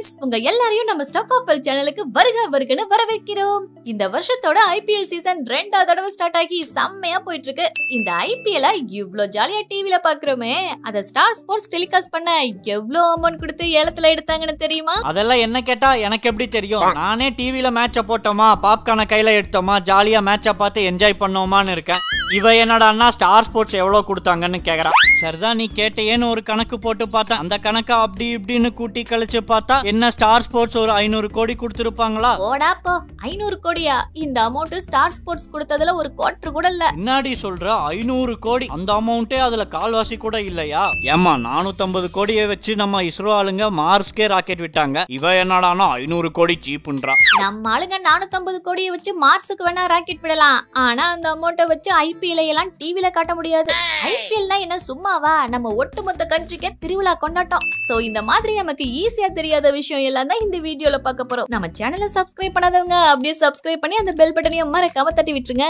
friends உங்க எல்லாரையும் நம்ம ஸ்டப் ஆஃப் சேனலுக்கு வருக வருகன்னு வரவேற்கிறோம் இந்த வருஷத்தோட ஐபிஎல் சீசன் ரெண்டாவது தடவை ஸ்டார்ட் ஆகி செம்மையா போயிட்டு இருக்கு இந்த ஐபிஎல் இவ்ளோ ஜாலியா டிவில பாக்குறோமே அத ஸ்டார் ஸ்போர்ட்ஸ் டெலிகாஸ்ட் பண்ண எவ்வளவு அமௌண்ட் கொடுத்து ஏலத்துல எடுத்தாங்கன்னு தெரியுமா அதெல்லாம் என்ன கேட்டா எனக்கு எப்படி தெரியும் நானே டிவில மேட்ச போட்டோமா பாப்கார்ன கையில எடுத்தோமா ஜாலியா மேட்ச பார்த்து என்ஜாய் பண்ணோமான்னு இருக்கேன் இவ என்னடான்னா ஸ்டார் ஸ்போர்ட்ஸ் எவ்வளவு கொடுத்தாங்கன்னு கேட்குறான் சரிதான் நீ கேட்டேன்னு ஒரு கணக்கு போட்டு பார்த்தேன் அந்த கணக்கை அப்படி இப்படின்னு கூட்டி கழிச்சு பார்த்தா என்ன ஸ்டார் ஸ்போர்ட்ஸ் ஒரு ஐநூறு கோடி கொடுத்திருப்பாங்களா ஓடா போ ஐநூறு கோடியா இந்த அமௌண்ட் ஸ்டார் ஸ்போர்ட்ஸ் கொடுத்ததுல ஒரு குவார்டர் கூட இல்ல முன்னாடி சொல்ற ஐநூறு கோடி அந்த அமௌண்ட்டே அதுல கால்வாசி கூட இல்லையா ஏமா நானூத்தி கோடியை வச்சு நம்ம இஸ்ரோ ஆளுங்க மார்ஸ்கே ராக்கெட் விட்டாங்க இவ என்னடானா ஐநூறு கோடி சீப்புன்றா நம்ம ஆளுங்க நானூத்தி கோடியை வச்சு மார்ஸுக்கு வேணா ராக்கெட் விடலாம் ஆனா அந்த அமௌண்ட்டை வச்சு ஐபிஎல் எல்லாம் டிவில காட்ட முடியாது ஐபிஎல்னா என்ன சும்மாவா நம்ம ஒட்டுமொத்த கண்ட்ரிக்கே திருவிழா கொண்டாட்டம் சோ இந்த மாதிரி நமக்கு ஈஸியா தெரியாத விஷயம் எல்லாம் தான் இந்த வீடியோல பார்க்க போறோம் நம்ம சேனலை சப்ஸ்கிரைப் பண்ணாதவங்க அப்படியே சப்ஸ்கிரைப் பண்ணி அந்த பெல் பட்டனையும் மறக்காம தட்டி விட்டுருங்க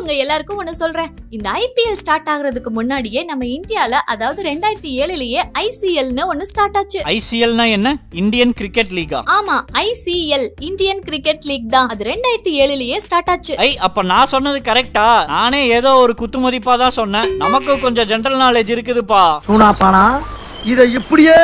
உங்க எல்லாருக்கும் ஒண்ணு சொல்றேன் இந்த ஐபிஎல் ஸ்டார்ட் ஆகுறதுக்கு முன்னாடியே நம்ம இந்தியால அதாவது ரெண்டாயிரத்தி ஏழுலயே ஐசிஎல்னு ஒண்ணு ஸ்டார்ட் ஆச்சு ஐசிஎல்னா என்ன இந்தியன் கிரிக்கெட் லீகா ஆமா ஐசிஎல் இந்தியன் கிரிக்கெட் லீக் தான் அது ரெண்டாயிரத்தி ஏழுலயே ஸ்டார்ட் ஆச்சு ஐ அப்ப நான் சொன்னது கரெக்டா நானே ஏதோ ஒரு குத்துமதிப்பா தான் சொன்னேன் நமக்கு கொஞ்சம் ஜென்ரல் நாலேஜ் இருக்குதுப்பா இதை இப்படியே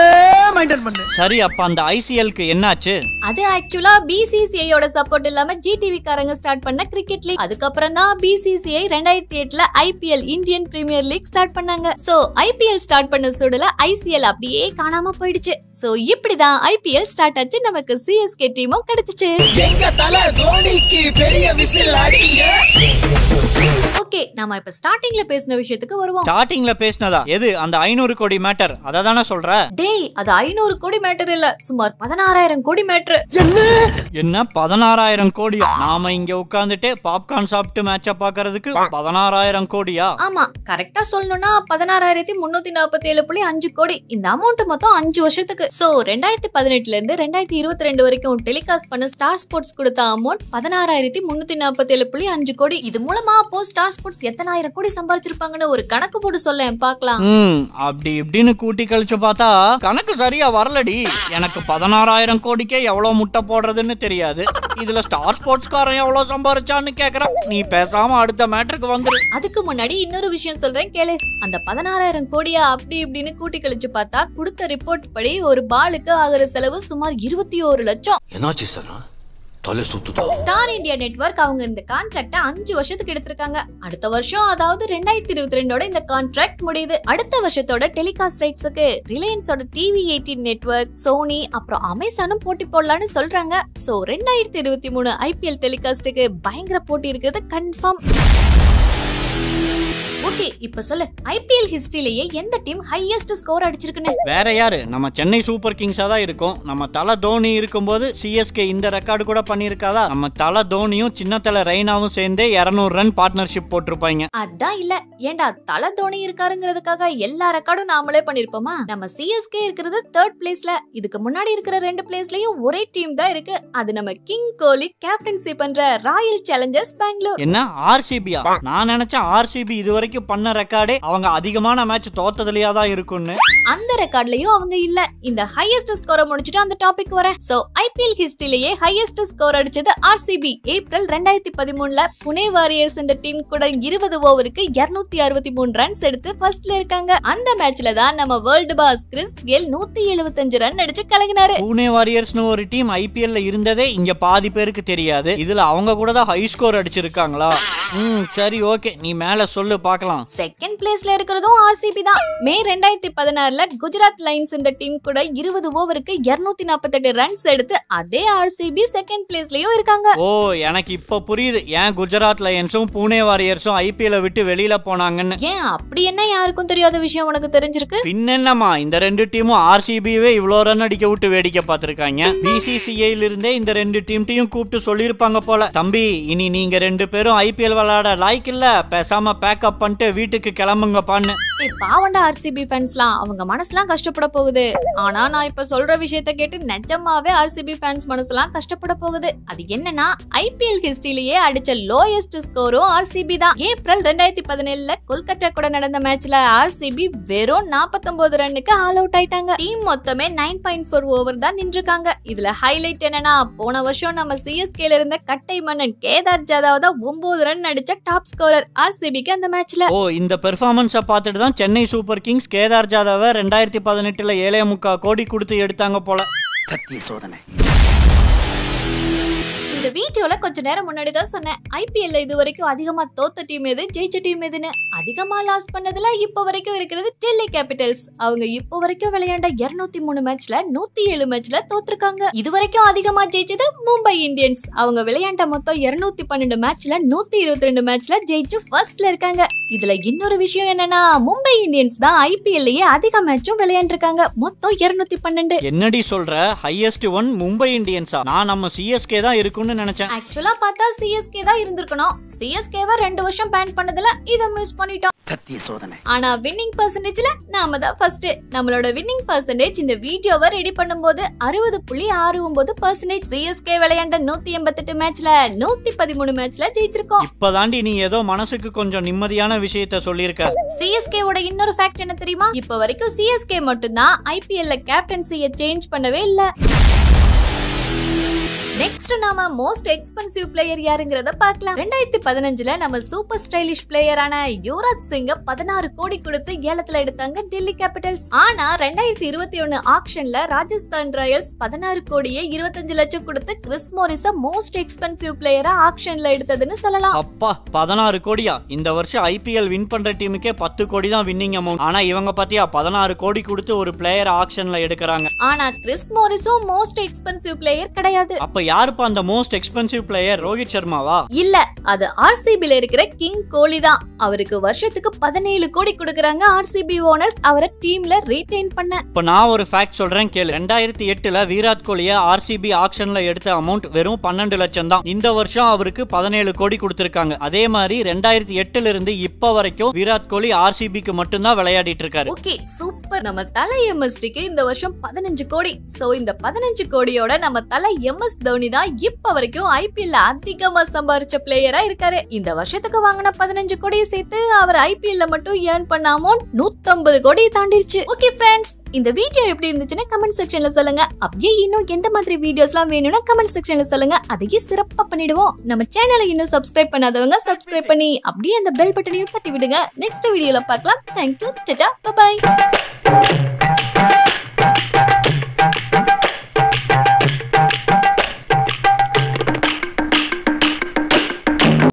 மெயின்டைன் பண்ணு சரி அப்ப அந்த ஐசிஎல்க்கு என்னாச்சு அது ஆக்சுவலா பிசிசிஐயோட சப்போர்ட் இல்லாம ஜிடிவி காரங்க ஸ்டார்ட் பண்ண கிரிக்கெட் லீக் அதுக்கப்புறம் தான் பிசிசிஐ ரெண்டாயிரத்தி எட்டுல IPL Indian Premier League start பண்ணாங்க சோ ஐபிஎல் ஸ்டார்ட் பண்ண சூடல ஐசிஎல் அப்படியே காணாம போயிடுச்சு சோ இப்படிதான் ஐபிஎல் ஸ்டார்ட் ஆச்சு நமக்கு சிஎஸ்கே டீமும் கிடைச்சிச்சு எங்க தல தோனிக்கு பெரிய விசில் அடிங்க ஓகே நாம இப்ப ஸ்டார்டிங்ல பேசின விஷயத்துக்கு வருவோம் ஸ்டார்டிங்ல பேசினதா எது அந்த ஐநூறு கோடி மேட்டர் அதாவது தானே சொல்ற டேய் அது ஐநூறு கோடி மேட்டர் இல்ல சுமார் பதினாறாயிரம் கோடி மேட்டர் என்ன என்ன பதினாறாயிரம் கோடியா நாம இங்க உட்கார்ந்துட்டு பாப்கார்ன் சாப்பிட்டு மேட்ச பாக்குறதுக்கு பதினாறாயிரம் கோடியா ஆமா கரெக்டா சொல்லணும்னா பதினாறாயிரத்தி முன்னூத்தி நாற்பத்தி ஏழு புள்ளி அஞ்சு கோடி இந்த அமௌண்ட் மொத்தம் அஞ்சு வருஷத்துக்கு சோ ரெண்டாயிரத்தி பதினெட்டுல இருந்து ரெண்டாயிரத்தி இருபத்தி ரெண்டு வரைக்கும் டெலிகாஸ்ட் பண்ண ஸ்டார் ஸ்போர்ட்ஸ் கொடுத்த அமௌண்ட் பதினாறாயிரத்தி முன்னூத்தி நாற்பத்தி ஏழு புள்ளி அஞ்சு கோடி இது மூலமா அப்போ ஸ்டார் ஸ்போர்ட்ஸ் எத்தனாயிரம் கோடி சம்பாதிச்சிருப்பாங்கன்னு ஒரு கணக்கு போட்டு சொல்ல பாக்கலாம் அப்படி இப்படின்னு கூட்டி கழிச்சு பார்த்தா கணக்கு சரியா வரலடி எனக்கு பதினாறாயிரம் கோடிக்கே எவ்வளவு முட்டை போடுறதுன்னு தெரியாது இதுல ஸ்டார் ஸ்போர்ட்ஸ்காரன் எவ்வளவு சம்பாரிச்சான்னு கேக்குறான் நீ பேசாம அடுத்த மேட்டருக்கு வந்துரு அதுக்கு முன்னாடி இன்னொரு விஷயம் சொல்றேன் கேளு அந்த பதினாறாயிரம் கோடியா அப்படி இப்படின்னு கூட்டி கழிச்சு பார்த்தா கொடுத்த ரிப்போர்ட் படி ஒரு பாலுக்கு ஆகிற செலவு சுமார் இருபத்தி ஒரு லட்சம் என்னாச்சு சார் தலை சுத்துதான் ஸ்டார் இந்தியா நெட்வொர்க் அவங்க இந்த கான்ட்ராக்ட அஞ்சு வருஷத்துக்கு எடுத்திருக்காங்க அடுத்த வருஷம் அதாவது ரெண்டாயிரத்தி இருபத்தி ரெண்டோட இந்த கான்ட்ராக்ட் முடியுது அடுத்த வருஷத்தோட டெலிகாஸ்ட் ரைட்ஸுக்கு ரிலையன்ஸோட டிவி எயிட்டீன் நெட்வொர்க் சோனி அப்புறம் அமேசானும் போட்டி போடலாம்னு சொல்றாங்க சோ ரெண்டாயிரத்தி இருபத்தி மூணு ஐபிஎல் டெலிகாஸ்டுக்கு பயங்கர போட்டி இருக்கிறது கன்ஃபார்ம் ஓகே இப்ப சொல்ல ஐபிஎல் ஹிஸ்டரியிலேயே எந்த டீம் ஹையஸ்ட் ஸ்கோர் அடிச்சிருக்குன்னு வேற யாரு நம்ம சென்னை சூப்பர் கிங்ஸா தான் இருக்கும் நம்ம தல தோனி இருக்கும்போது சிஎஸ்கே இந்த ரெக்கார்டு கூட பண்ணிருக்காதா நம்ம தல தோனியும் சின்ன தல ரெய்னாவும் சேர்ந்து இருநூறு ரன் பார்ட்னர்ஷிப் போட்டிருப்பாங்க அதான் இல்ல ஏண்டா தல தோனி இருக்காருங்கிறதுக்காக எல்லா ரெக்கார்டும் நாமளே பண்ணிருப்போமா நம்ம சிஎஸ்கே இருக்கிறது தேர்ட் பிளேஸ்ல இதுக்கு முன்னாடி இருக்கிற ரெண்டு பிளேஸ்லயும் ஒரே டீம் தான் இருக்கு அது நம்ம கிங் கோலி கேப்டன்சி பண்ற ராயல் சேலஞ்சர்ஸ் பெங்களூர் என்ன ஆர்சிபியா நான் நினைச்சேன் ஆர்சிபி இது வரைக்கும் வரைக்கும் பண்ண ரெக்கார்டே அவங்க அதிகமான மேட்ச் தோத்ததுலயா தான் இருக்கும்னு அந்த ரெக்கார்ட்லயும் அவங்க இல்ல இந்த ஹையஸ்ட் ஸ்கோரை முடிச்சுட்டு அந்த டாபிக் வர சோ ஐபிஎல் ஹிஸ்டரியிலேயே ஹையஸ்ட் ஸ்கோர் அடிச்சது ஆர்சிபி ஏப்ரல் ரெண்டாயிரத்தி பதிமூணுல புனே வாரியர்ஸ் என்ற டீம் கூட இருபது ஓவருக்கு இருநூத்தி அறுபத்தி மூணு ரன்ஸ் எடுத்து ஃபர்ஸ்ட்ல இருக்காங்க அந்த மேட்ச்ல தான் நம்ம வேர்ல்டு பாஸ் கிறிஸ் கேல் நூத்தி எழுபத்தஞ்சு ரன் அடிச்சு கலங்கினாரு புனே வாரியர்ஸ்னு ஒரு டீம் ஐபிஎல்ல இருந்ததே இங்க பாதி பேருக்கு தெரியாது இதுல அவங்க கூட தான் ஹை ஸ்கோர் அடிச்சிருக்காங்களா ம் சரி ஓகே நீ மேல சொல்லு பார்க்கலாம் செகண்ட் பிளேஸ்ல இருக்கிறதும் ஆர்சிபி தான் மே ரெண்டாயிரத்தி பதினாறுல குஜராத் லைன்ஸ் இந்த டீம் கூட இருபது ஓவருக்கு இருநூத்தி நாற்பத்தெட்டு ரன்ஸ் எடுத்து அதே ஆர்சிபி செகண்ட் பிளேஸ்லயும் இருக்காங்க ஓ எனக்கு இப்ப புரியுது ஏன் குஜராத் லைன்ஸும் புனே வாரியர்ஸும் ஐபிஎல் விட்டு வெளியில போனாங்கன்னு ஏன் அப்படி என்ன யாருக்கும் தெரியாத விஷயம் உனக்கு தெரிஞ்சிருக்கு பின்னென்னமா இந்த ரெண்டு டீமும் ஆர்சிபியவே இவ்வளோ ரன் அடிக்க விட்டு வேடிக்கை பார்த்திருக்காங்க பிசிசிஐல இருந்தே இந்த ரெண்டு டீம்டையும் கூப்பிட்டு சொல்லியிருப்பாங்க போல தம்பி இனி நீங்க ரெண்டு பேரும் ஐபிஎல் விளையாட லாய்க்கு இல்ல பேசாம பேக்கப் பண்ணிட்டு வீட்டுக்கு கிளம்புங்கப்பான்னு பாவண்டா ஆர்சிபி ஃபேன்ஸ்லாம் அவங்க மனசுலாம் கஷ்டப்பட போகுது ஆனா நான் இப்ப சொல்ற விஷயத்த கேட்டு நிஜமாவே ஆர்சிபி ஃபேன்ஸ் மனசுலாம் கஷ்டப்பட போகுது அது என்னன்னா ஐபிஎல் ஹிஸ்டரியிலேயே அடிச்ச லோயஸ்ட் ஸ்கோரும் ஆர்சிபி தான் ஏப்ரல் ரெண்டாயிரத்தி பதினேழுல கொல்கத்தா கூட நடந்த மேட்ச்ல ஆர்சிபி வெறும் நாற்பத்தொன்பது ரன்னுக்கு ஆல் அவுட் ஆயிட்டாங்க டீம் மொத்தமே நைன் பாயிண்ட் ஃபோர் ஓவர் தான் நின்றுருக்காங்க இதுல ஹைலைட் என்னன்னா போன வருஷம் நம்ம சிஎஸ்கேல இருந்த கட்டை மன்னன் கேதார் ஜாதவ் தான் ஒன்பது ரன் ரன் அடிச்ச டாப் ஸ்கோரர் ஆர்சிபிக்கு அந்த மேட்ச்ல ஓ இந்த பெர்ஃபார்மன்ஸை பார்த்துட்டு தான் சென்னை சூப்பர் கிங்ஸ் கேதார் ஜாதவை ரெண்டாயிரத்தி பதினெட்டுல ஏழே முக்கா கோடி கொடுத்து எடுத்தாங்க போல சத்திய சோதனை இந்த வீடியோல கொஞ்ச நேரம் முன்னாடி தான் சொன்னேன் ஐபிஎல்ல இது வரைக்கும் அதிகமா தோத்த டீம் எது ஜெயிச்ச டீம் எதுன்னு அதிகமா லாஸ் பண்ணதுல இப்போ வரைக்கும் இருக்கிறது டெல்லி கேபிட்டல்ஸ் அவங்க இப்போ வரைக்கும் விளையாண்ட இருநூத்தி மூணு மேட்ச்ல நூத்தி ஏழு மேட்ச்ல தோத்துருக்காங்க இது வரைக்கும் அதிகமா ஜெயிச்சது மும்பை இந்தியன்ஸ் அவங்க விளையாண்ட மொத்தம் இருநூத்தி பன்னெண்டு மேட்ச்ல நூத்தி இருபத்தி ரெண்டு மேட்ச்ல ஜெயிச்சு ஃபர்ஸ்ட்ல இருக்காங்க இதுல இன்னொரு விஷயம் என்னன்னா மும்பை இந்தியன்ஸ் தான் ஐபிஎல்லயே அதிக மேட்சும் விளையாண்டிருக்காங்க மொத்தம் இருநூத்தி பன்னெண்டு என்னடி சொல்ற ஹையஸ்ட் ஒன் மும்பை இந்தியன்ஸா நான் நம்ம சிஎஸ்கே தான் இருக்குன்னு நினைச்சேன் ஆக்சுவலா பார்த்தா சிஎஸ்கே தான் இருந்திருக்கணும் சிஎஸ்கேவை ரெண்டு வருஷம் பேன் பண்ணதுல இதை மிஸ் பண்ணிட்டோம் சத்திய சோதனை ஆனா வின்னிங் பர்சன்டேஜ்ல நாம தான் ஃபர்ஸ்ட் நம்மளோட வின்னிங் பர்சன்டேஜ் இந்த வீடியோவை ரெடி பண்ணும்போது அறுபது புள்ளி ஆறு ஒன்பது பர்சன்டேஜ் சிஎஸ்கே விளையாண்ட நூத்தி எண்பத்தெட்டு மேட்ச்ல நூத்தி பதிமூணு மேட்ச்ல ஜெயிச்சிருக்கோம் இப்பதாண்டி நீ ஏதோ மனசுக்கு கொஞ்சம் நிம்மதியான விஷயத்த சொல்லியிருக்க சிஎஸ்கே ஓட இன்னொரு ஃபேக்ட் என்ன தெரியுமா இப்ப வரைக்கும் சிஎஸ்கே மட்டும்தான் ஐபிஎல்ல கேப்டன்சியை சேஞ்ச் பண்ணவே இல்லை நெக்ஸ்ட் நாம மோஸ்ட் எக்ஸ்பென்சிவ் பிளேயர் யாருங்கிறத பார்க்கலாம் ரெண்டாயிரத்தி பதினஞ்சுல நம்ம சூப்பர் ஸ்டைலிஷ் பிளேயரான யுவராஜ் சிங்க பதினாறு கோடி கொடுத்து ஏலத்துல எடுத்தாங்க டெல்லி கேபிட்டல்ஸ் ஆனா ரெண்டாயிரத்தி இருபத்தி ஒன்னு ஆக்ஷன்ல ராஜஸ்தான் ராயல்ஸ் பதினாறு கோடியே இருபத்தஞ்சு லட்சம் கொடுத்து கிறிஸ் மோரிஸ மோஸ்ட் எக்ஸ்பென்சிவ் பிளேயரா ஆக்ஷன்ல எடுத்ததுன்னு சொல்லலாம் அப்பா பதினாறு கோடியா இந்த வருஷம் ஐபிஎல் வின் பண்ற டீமுக்கே பத்து கோடி தான் வின்னிங் அமௌண்ட் ஆனா இவங்க பாத்தியா பதினாறு கோடி கொடுத்து ஒரு பிளேயர் ஆக்ஷன்ல எடுக்கிறாங்க ஆனா கிறிஸ் மோரிஸும் மோஸ்ட் எக்ஸ்பென்சிவ் பிளேயர் கிடையாது அப்ப யாருப்பா அந்த மோஸ்ட் எக்ஸ்பென்சிவ் பிளேயர் ரோஹித் சர்மாவா இல்ல அது ஆர்சிபில இருக்கிற கிங் கோலி தான் அவருக்கு வருஷத்துக்கு பதினேழு கோடி கொடுக்கறாங்க ஆர்சிபி ஓனர்ஸ் அவரை டீம்ல ரீடைன் பண்ண இப்போ நான் ஒரு ஃபேக்ட் சொல்றேன் கேளு ரெண்டாயிரத்தி எட்டுல விராட் கோலியை ஆர்சிபி ஆக்ஷன்ல எடுத்த அமௌண்ட் வெறும் பன்னெண்டு லட்சம் தான் இந்த வருஷம் அவருக்கு பதினேழு கோடி கொடுத்திருக்காங்க அதே மாதிரி ரெண்டாயிரத்தி எட்டுல இருந்து இப்ப வரைக்கும் விராட் கோலி ஆர்சிபிக்கு மட்டும்தான் விளையாடிட்டு இருக்காரு ஓகே சூப்பர் நம்ம தலை எம்எஸ்டிக்கு இந்த வருஷம் பதினஞ்சு கோடி சோ இந்த பதினஞ்சு கோடியோட நம்ம தலை எம்எஸ் தோனி தோனி தான் இப்ப வரைக்கும் ஐபிஎல்ல அதிகமா சம்பாரிச்ச பிளேயரா இருக்காரு இந்த வருஷத்துக்கு வாங்கின பதினஞ்சு கோடியை சேர்த்து அவர் ஐபிஎல்ல மட்டும் ஏர்ன் பண்ண அமௌண்ட் நூத்தம்பது கோடி தாண்டிருச்சு ஓகே ஃப்ரெண்ட்ஸ் இந்த வீடியோ எப்படி இருந்துச்சுன்னா கமெண்ட் செக்ஷன்ல சொல்லுங்க அப்படியே இன்னும் எந்த மாதிரி வீடியோஸ்லாம் வேணும்னா கமெண்ட் செக்ஷன்ல சொல்லுங்க அதையே சிறப்பா பண்ணிடுவோம் நம்ம சேனலை இன்னும் சப்ஸ்கிரைப் பண்ணாதவங்க சப்ஸ்கிரைப் பண்ணி அப்படியே அந்த பெல் பட்டனையும் தட்டி விடுங்க நெக்ஸ்ட் வீடியோல பார்க்கலாம் தேங்க்யூ டட்டா பாய்